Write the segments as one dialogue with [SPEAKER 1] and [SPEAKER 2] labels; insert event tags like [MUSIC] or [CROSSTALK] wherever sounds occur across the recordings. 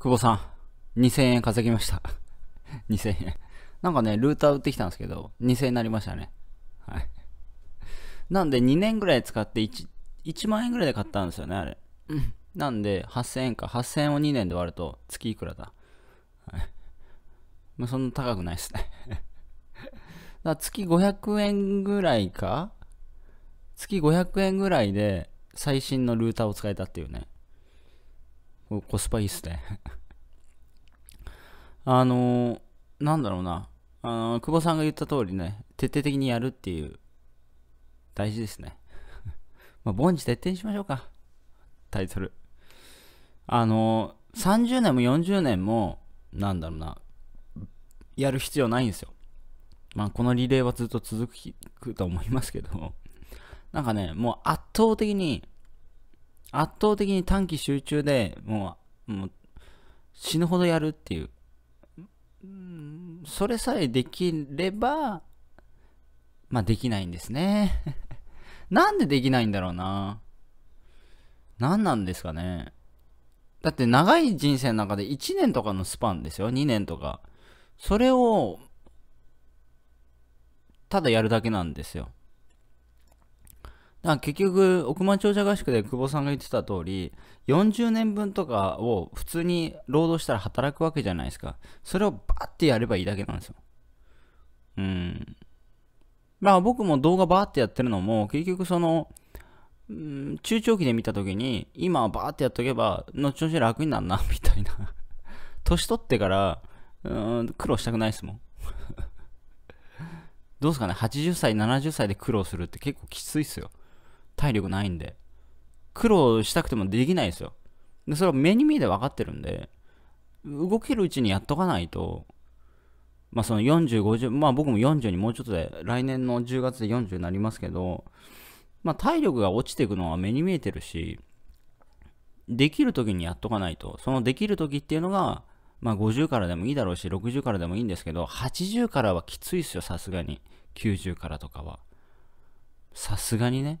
[SPEAKER 1] 久保さん、2000円稼ぎました。2000 [LAUGHS] 円。なんかね、ルーター売ってきたんですけど、2000円になりましたね。はい。なんで、2年ぐらい使って1、1万円ぐらいで買ったんですよね、あれ。うん。なんで、8000円か。8000円を2年で割ると、月いくらだ。はい。まあ、そんな高くないですね。[LAUGHS] だ月500円ぐらいか月500円ぐらいで、最新のルーターを使えたっていうね。コスパいいっすね [LAUGHS] あのなんだろうな。あの久保さんが言った通りね、徹底的にやるっていう、大事ですね。[LAUGHS] まあ、凡事徹底にしましょうか。タイトル。あの30年も40年も、なんだろうな、やる必要ないんですよ。まあ、このリレーはずっと続くと思いますけど、なんかね、もう圧倒的に圧倒的に短期集中でもうもう死ぬほどやるっていう、うん、それさえできれば、まあできないんですね。[LAUGHS] なんでできないんだろうな。何なんですかね。だって長い人生の中で1年とかのスパンですよ。2年とか。それを、ただやるだけなんですよ。だから結局億万長者合宿で久保さんが言ってた通り40年分とかを普通に労働したら働くわけじゃないですかそれをバーってやればいいだけなんですようんまあ僕も動画バーってやってるのも結局その、うん、中長期で見た時に今はバーってやっとけば後々楽になるな [LAUGHS] みたいな年取ってからうん苦労したくないですもんどうすかね80歳70歳で苦労するって結構きついっすよ体力ないんで。苦労したくてもできないですよ。で、それは目に見えて分かってるんで、動けるうちにやっとかないと、まあその40、50、まあ僕も40にもうちょっとで、来年の10月で40になりますけど、まあ体力が落ちていくのは目に見えてるし、できる時にやっとかないと、そのできる時っていうのが、まあ50からでもいいだろうし、60からでもいいんですけど、80からはきついですよ、さすがに。90からとかは。さすがにね。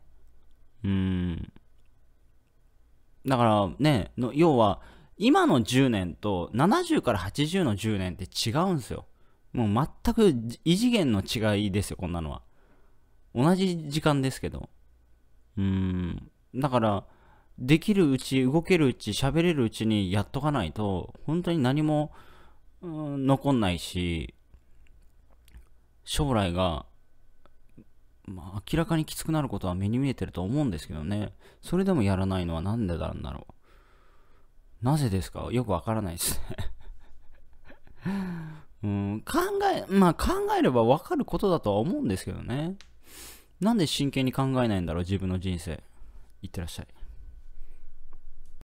[SPEAKER 1] うん。だからね、の要は、今の10年と70から80の10年って違うんですよ。もう全く異次元の違いですよ、こんなのは。同じ時間ですけど。うん。だから、できるうち、動けるうち、喋れるうちにやっとかないと、本当に何も、うん、残んないし、将来がまあ、明らかにきつくなることは目に見えてると思うんですけどね。それでもやらないのは何でなんだろう。なぜですかよくわからないですね [LAUGHS] うん、考え、まあ考えればわかることだとは思うんですけどね。なんで真剣に考えないんだろう自分の人生。いってらっしゃい。